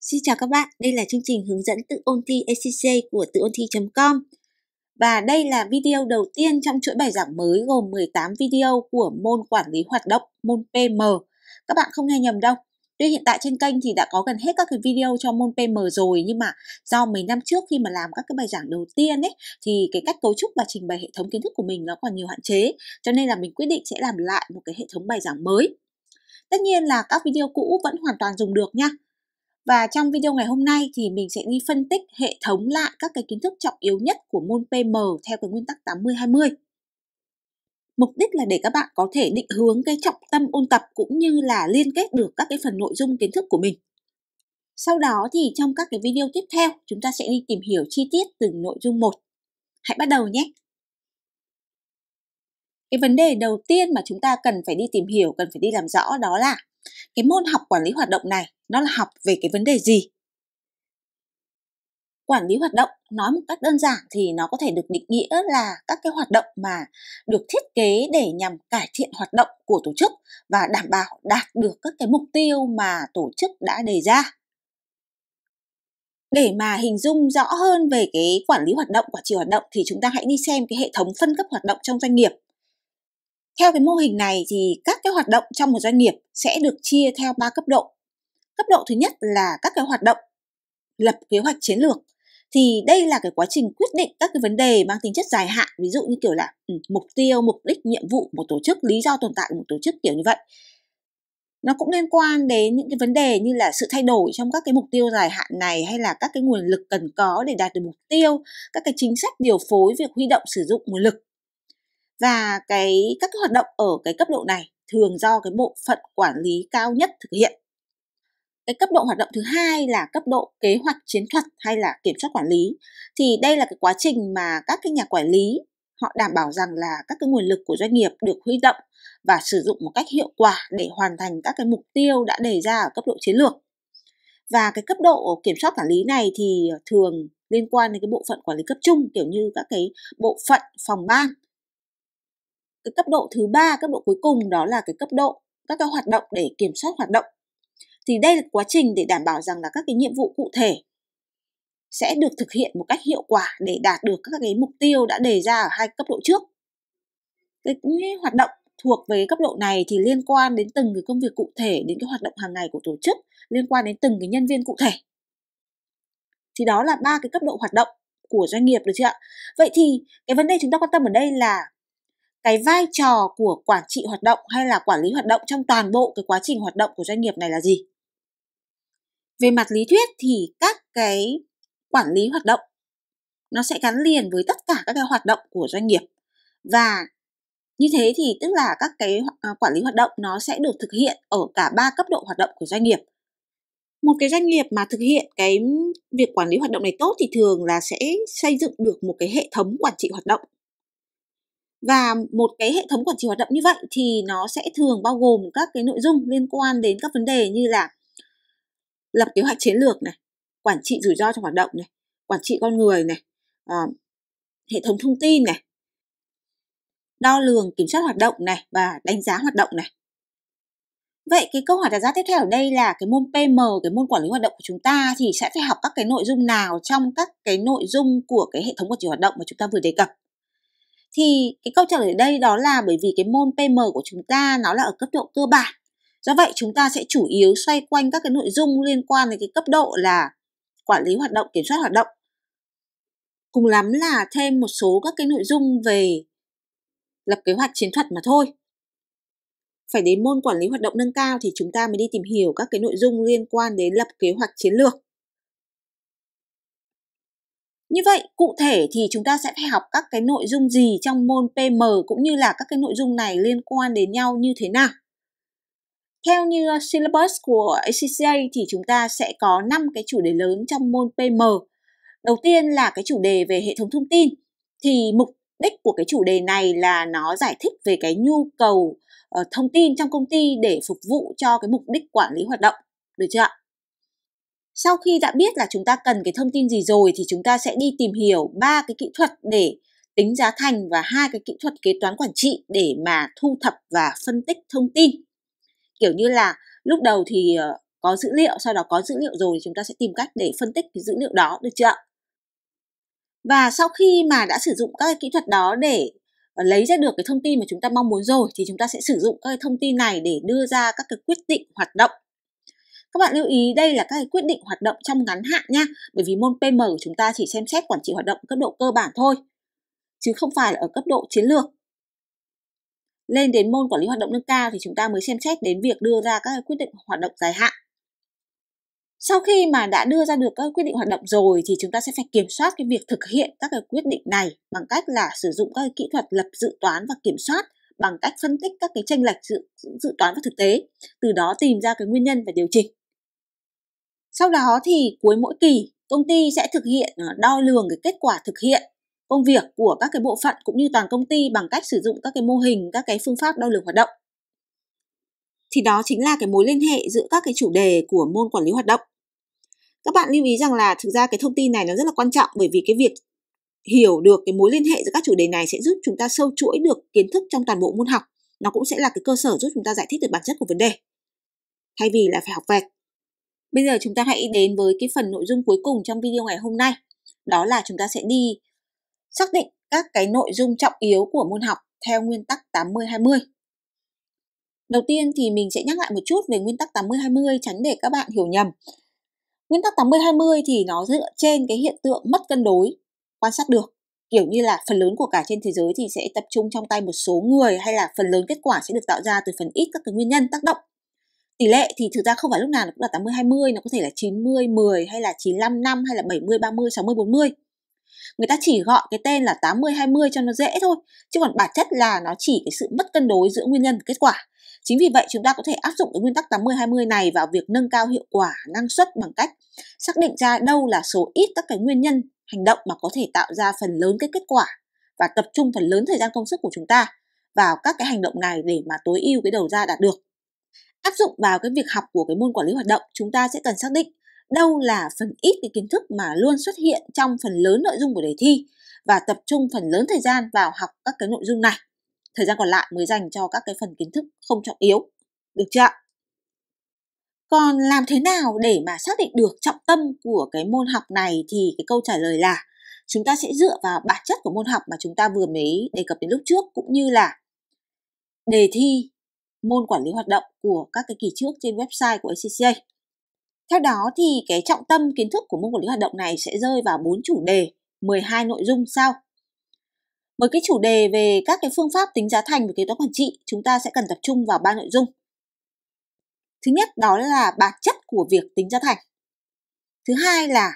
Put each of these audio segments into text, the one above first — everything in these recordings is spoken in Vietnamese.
Xin chào các bạn, đây là chương trình hướng dẫn tự ôn thi ACC của tự ôn thi.com và đây là video đầu tiên trong chuỗi bài giảng mới gồm 18 video của môn quản lý hoạt động, môn PM. Các bạn không nghe nhầm đâu. Tuy hiện tại trên kênh thì đã có gần hết các cái video cho môn PM rồi nhưng mà do mấy năm trước khi mà làm các cái bài giảng đầu tiên ấy thì cái cách cấu trúc và trình bày hệ thống kiến thức của mình nó còn nhiều hạn chế cho nên là mình quyết định sẽ làm lại một cái hệ thống bài giảng mới. Tất nhiên là các video cũ vẫn hoàn toàn dùng được nha và trong video ngày hôm nay thì mình sẽ đi phân tích hệ thống lại các cái kiến thức trọng yếu nhất của môn PM theo cái nguyên tắc 80-20. Mục đích là để các bạn có thể định hướng cái trọng tâm ôn tập cũng như là liên kết được các cái phần nội dung kiến thức của mình. Sau đó thì trong các cái video tiếp theo chúng ta sẽ đi tìm hiểu chi tiết từng nội dung một. Hãy bắt đầu nhé! Cái vấn đề đầu tiên mà chúng ta cần phải đi tìm hiểu, cần phải đi làm rõ đó là cái môn học quản lý hoạt động này nó là học về cái vấn đề gì quản lý hoạt động nói một cách đơn giản thì nó có thể được định nghĩa là các cái hoạt động mà được thiết kế để nhằm cải thiện hoạt động của tổ chức và đảm bảo đạt được các cái mục tiêu mà tổ chức đã đề ra để mà hình dung rõ hơn về cái quản lý hoạt động quản trị hoạt động thì chúng ta hãy đi xem cái hệ thống phân cấp hoạt động trong doanh nghiệp theo cái mô hình này thì các cái hoạt động trong một doanh nghiệp sẽ được chia theo ba cấp độ cấp độ thứ nhất là các cái hoạt động lập kế hoạch chiến lược thì đây là cái quá trình quyết định các cái vấn đề mang tính chất dài hạn ví dụ như kiểu là ừ, mục tiêu mục đích nhiệm vụ một tổ chức lý do tồn tại của một tổ chức kiểu như vậy nó cũng liên quan đến những cái vấn đề như là sự thay đổi trong các cái mục tiêu dài hạn này hay là các cái nguồn lực cần có để đạt được mục tiêu các cái chính sách điều phối việc huy động sử dụng nguồn lực và cái các cái hoạt động ở cái cấp độ này thường do cái bộ phận quản lý cao nhất thực hiện cái cấp độ hoạt động thứ hai là cấp độ kế hoạch chiến thuật hay là kiểm soát quản lý thì đây là cái quá trình mà các cái nhà quản lý họ đảm bảo rằng là các cái nguồn lực của doanh nghiệp được huy động và sử dụng một cách hiệu quả để hoàn thành các cái mục tiêu đã đề ra ở cấp độ chiến lược và cái cấp độ kiểm soát quản lý này thì thường liên quan đến cái bộ phận quản lý cấp trung kiểu như các cái bộ phận phòng ban cái cấp độ thứ ba cấp độ cuối cùng đó là cái cấp độ các cái hoạt động để kiểm soát hoạt động thì đây là quá trình để đảm bảo rằng là các cái nhiệm vụ cụ thể sẽ được thực hiện một cách hiệu quả để đạt được các cái mục tiêu đã đề ra ở hai cấp độ trước. Cái hoạt động thuộc về cấp độ này thì liên quan đến từng cái công việc cụ thể, đến cái hoạt động hàng ngày của tổ chức, liên quan đến từng cái nhân viên cụ thể. Thì đó là ba cái cấp độ hoạt động của doanh nghiệp được chưa ạ? Vậy thì cái vấn đề chúng ta quan tâm ở đây là cái vai trò của quản trị hoạt động hay là quản lý hoạt động trong toàn bộ cái quá trình hoạt động của doanh nghiệp này là gì? về mặt lý thuyết thì các cái quản lý hoạt động nó sẽ gắn liền với tất cả các cái hoạt động của doanh nghiệp và như thế thì tức là các cái à, quản lý hoạt động nó sẽ được thực hiện ở cả ba cấp độ hoạt động của doanh nghiệp một cái doanh nghiệp mà thực hiện cái việc quản lý hoạt động này tốt thì thường là sẽ xây dựng được một cái hệ thống quản trị hoạt động và một cái hệ thống quản trị hoạt động như vậy thì nó sẽ thường bao gồm các cái nội dung liên quan đến các vấn đề như là lập kế hoạch chiến lược này quản trị rủi ro trong hoạt động này quản trị con người này à, hệ thống thông tin này đo lường kiểm soát hoạt động này và đánh giá hoạt động này vậy cái câu hỏi đặt ra tiếp theo ở đây là cái môn PM cái môn quản lý hoạt động của chúng ta thì sẽ phải học các cái nội dung nào trong các cái nội dung của cái hệ thống quản trị hoạt động mà chúng ta vừa đề cập thì cái câu trả lời ở đây đó là bởi vì cái môn PM của chúng ta nó là ở cấp độ cơ bản Do vậy chúng ta sẽ chủ yếu xoay quanh các cái nội dung liên quan đến cái cấp độ là quản lý hoạt động, kiểm soát hoạt động. Cùng lắm là thêm một số các cái nội dung về lập kế hoạch chiến thuật mà thôi. Phải đến môn quản lý hoạt động nâng cao thì chúng ta mới đi tìm hiểu các cái nội dung liên quan đến lập kế hoạch chiến lược. Như vậy, cụ thể thì chúng ta sẽ phải học các cái nội dung gì trong môn PM cũng như là các cái nội dung này liên quan đến nhau như thế nào. Theo như uh, syllabus của ACCA thì chúng ta sẽ có 5 cái chủ đề lớn trong môn PM. Đầu tiên là cái chủ đề về hệ thống thông tin. Thì mục đích của cái chủ đề này là nó giải thích về cái nhu cầu uh, thông tin trong công ty để phục vụ cho cái mục đích quản lý hoạt động. Được chưa ạ? Sau khi đã biết là chúng ta cần cái thông tin gì rồi thì chúng ta sẽ đi tìm hiểu ba cái kỹ thuật để tính giá thành và hai cái kỹ thuật kế toán quản trị để mà thu thập và phân tích thông tin kiểu như là lúc đầu thì ờ, có dữ liệu sau đó có dữ liệu rồi thì chúng ta sẽ tìm cách để phân tích cái dữ liệu đó được chưa và sau khi mà đã sử dụng các cái kỹ thuật đó để ờ, lấy ra được cái thông tin mà chúng ta mong muốn rồi thì chúng ta sẽ sử dụng các cái thông tin này để đưa ra các cái quyết định hoạt động các bạn lưu ý đây là các cái quyết định hoạt động trong ngắn hạn nha bởi vì môn PM của chúng ta chỉ xem xét quản trị hoạt động cấp độ cơ bản thôi chứ không phải là ở cấp độ chiến lược lên đến môn quản lý hoạt động nâng cao thì chúng ta mới xem xét đến việc đưa ra các quyết định hoạt động dài hạn sau khi mà đã đưa ra được các quyết định hoạt động rồi thì chúng ta sẽ phải kiểm soát cái việc thực hiện các cái quyết định này bằng cách là sử dụng các cái kỹ thuật lập dự toán và kiểm soát bằng cách phân tích các cái tranh lệch dự, dự toán và thực tế, từ đó tìm ra cái nguyên nhân và điều chỉnh. Sau đó thì cuối mỗi kỳ, công ty sẽ thực hiện ờ, đo lường cái kết quả thực hiện công việc của các cái bộ phận cũng như toàn công ty bằng cách sử dụng các cái mô hình, các cái phương pháp đo lường hoạt động. Thì đó chính là cái mối liên hệ giữa các cái chủ đề của môn quản lý hoạt động. Các bạn lưu ý rằng là thực ra cái thông tin này nó rất là quan trọng bởi vì cái việc hiểu được cái mối liên hệ giữa các chủ đề này sẽ giúp chúng ta sâu chuỗi được kiến thức trong toàn bộ môn học. Nó cũng sẽ là cái cơ sở giúp chúng ta giải thích được bản chất của vấn đề. Thay vì là phải học vẹt. Bây giờ chúng ta hãy đến với cái phần nội dung cuối cùng trong video ngày hôm nay. Đó là chúng ta sẽ đi xác định các cái nội dung trọng yếu của môn học theo nguyên tắc 80-20. Đầu tiên thì mình sẽ nhắc lại một chút về nguyên tắc 80-20 tránh để các bạn hiểu nhầm. Nguyên tắc 80-20 thì nó dựa trên cái hiện tượng mất cân đối quan sát được. Kiểu như là phần lớn của cả trên thế giới thì sẽ tập trung trong tay một số người hay là phần lớn kết quả sẽ được tạo ra từ phần ít các cái nguyên nhân tác động. Tỷ lệ thì thực ra không phải lúc nào nó cũng là 80-20, nó có thể là 90-10 hay là 95-5 hay là 70-30, 60-40. Người ta chỉ gọi cái tên là 80-20 cho nó dễ thôi, chứ còn bản chất là nó chỉ cái sự mất cân đối giữa nguyên nhân và kết quả. Chính vì vậy chúng ta có thể áp dụng cái nguyên tắc 80-20 này vào việc nâng cao hiệu quả, năng suất bằng cách xác định ra đâu là số ít các cái nguyên nhân hành động mà có thể tạo ra phần lớn cái kết quả và tập trung phần lớn thời gian công sức của chúng ta vào các cái hành động này để mà tối ưu cái đầu ra đạt được. Áp dụng vào cái việc học của cái môn quản lý hoạt động, chúng ta sẽ cần xác định đâu là phần ít cái kiến thức mà luôn xuất hiện trong phần lớn nội dung của đề thi và tập trung phần lớn thời gian vào học các cái nội dung này. Thời gian còn lại mới dành cho các cái phần kiến thức không trọng yếu. Được chưa? Còn làm thế nào để mà xác định được trọng tâm của cái môn học này thì cái câu trả lời là chúng ta sẽ dựa vào bản chất của môn học mà chúng ta vừa mới đề cập đến lúc trước cũng như là đề thi môn quản lý hoạt động của các cái kỳ trước trên website của ACCA. Theo đó thì cái trọng tâm kiến thức của môn quản lý hoạt động này sẽ rơi vào 4 chủ đề, 12 nội dung sau. Với cái chủ đề về các cái phương pháp tính giá thành và kế toán quản trị, chúng ta sẽ cần tập trung vào ba nội dung. Thứ nhất đó là bản chất của việc tính giá thành. Thứ hai là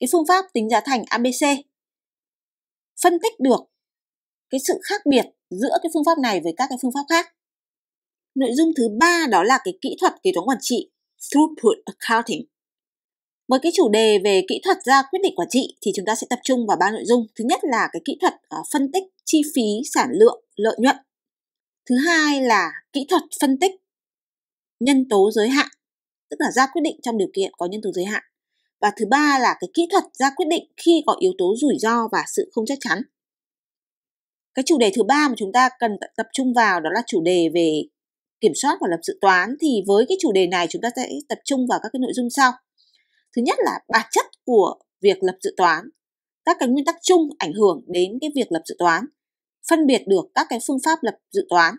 cái phương pháp tính giá thành ABC. Phân tích được cái sự khác biệt giữa cái phương pháp này với các cái phương pháp khác. Nội dung thứ ba đó là cái kỹ thuật kế toán quản trị Throughput Accounting. Với cái chủ đề về kỹ thuật ra quyết định quản trị thì chúng ta sẽ tập trung vào ba nội dung. Thứ nhất là cái kỹ thuật ờ, phân tích chi phí, sản lượng, lợi nhuận. Thứ hai là kỹ thuật phân tích nhân tố giới hạn, tức là ra quyết định trong điều kiện có nhân tố giới hạn. Và thứ ba là cái kỹ thuật ra quyết định khi có yếu tố rủi ro và sự không chắc chắn. Cái chủ đề thứ ba mà chúng ta cần tập trung vào đó là chủ đề về kiểm soát và lập dự toán thì với cái chủ đề này chúng ta sẽ tập trung vào các cái nội dung sau. Thứ nhất là bản chất của việc lập dự toán, các cái nguyên tắc chung ảnh hưởng đến cái việc lập dự toán, phân biệt được các cái phương pháp lập dự toán.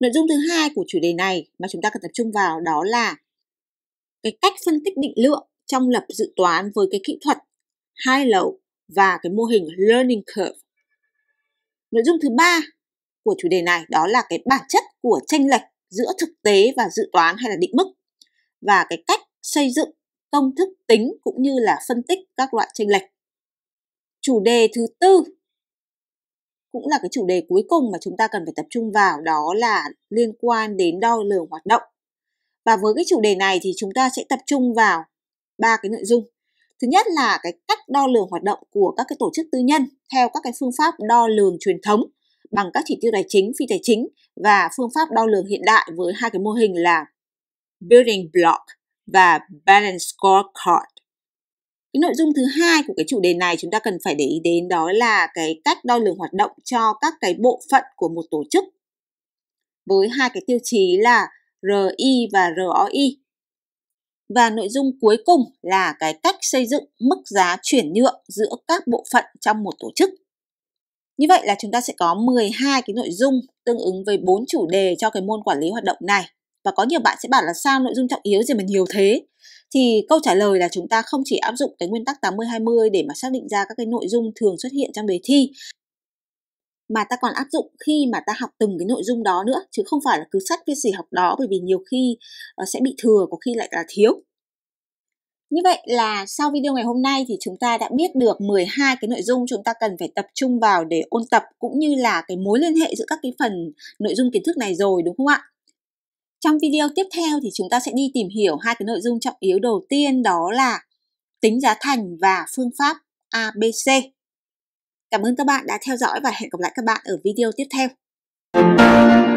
Nội dung thứ hai của chủ đề này mà chúng ta cần tập trung vào đó là cái cách phân tích định lượng trong lập dự toán với cái kỹ thuật hai lầu và cái mô hình learning curve. Nội dung thứ ba của chủ đề này đó là cái bản chất của tranh lệch giữa thực tế và dự toán hay là định mức và cái cách xây dựng công thức tính cũng như là phân tích các loại tranh lệch. Chủ đề thứ tư cũng là cái chủ đề cuối cùng mà chúng ta cần phải tập trung vào đó là liên quan đến đo lường hoạt động. Và với cái chủ đề này thì chúng ta sẽ tập trung vào ba cái nội dung. Thứ nhất là cái cách đo lường hoạt động của các cái tổ chức tư nhân theo các cái phương pháp đo lường truyền thống bằng các chỉ tiêu tài chính, phi tài chính và phương pháp đo lường hiện đại với hai cái mô hình là Building Block và Balance Scorecard. Cái nội dung thứ hai của cái chủ đề này chúng ta cần phải để ý đến đó là cái cách đo lường hoạt động cho các cái bộ phận của một tổ chức với hai cái tiêu chí là RI và ROI. Và nội dung cuối cùng là cái cách xây dựng mức giá chuyển nhượng giữa các bộ phận trong một tổ chức. Như vậy là chúng ta sẽ có 12 cái nội dung tương ứng với bốn chủ đề cho cái môn quản lý hoạt động này. Và có nhiều bạn sẽ bảo là sao nội dung trọng yếu gì mà nhiều thế? Thì câu trả lời là chúng ta không chỉ áp dụng cái nguyên tắc 80-20 để mà xác định ra các cái nội dung thường xuất hiện trong đề thi mà ta còn áp dụng khi mà ta học từng cái nội dung đó nữa chứ không phải là cứ sắt viết gì học đó bởi vì nhiều khi ờ, sẽ bị thừa có khi lại là thiếu như vậy là sau video ngày hôm nay thì chúng ta đã biết được 12 cái nội dung chúng ta cần phải tập trung vào để ôn tập cũng như là cái mối liên hệ giữa các cái phần nội dung kiến thức này rồi đúng không ạ? Trong video tiếp theo thì chúng ta sẽ đi tìm hiểu hai cái nội dung trọng yếu đầu tiên đó là tính giá thành và phương pháp ABC. Cảm ơn các bạn đã theo dõi và hẹn gặp lại các bạn ở video tiếp theo.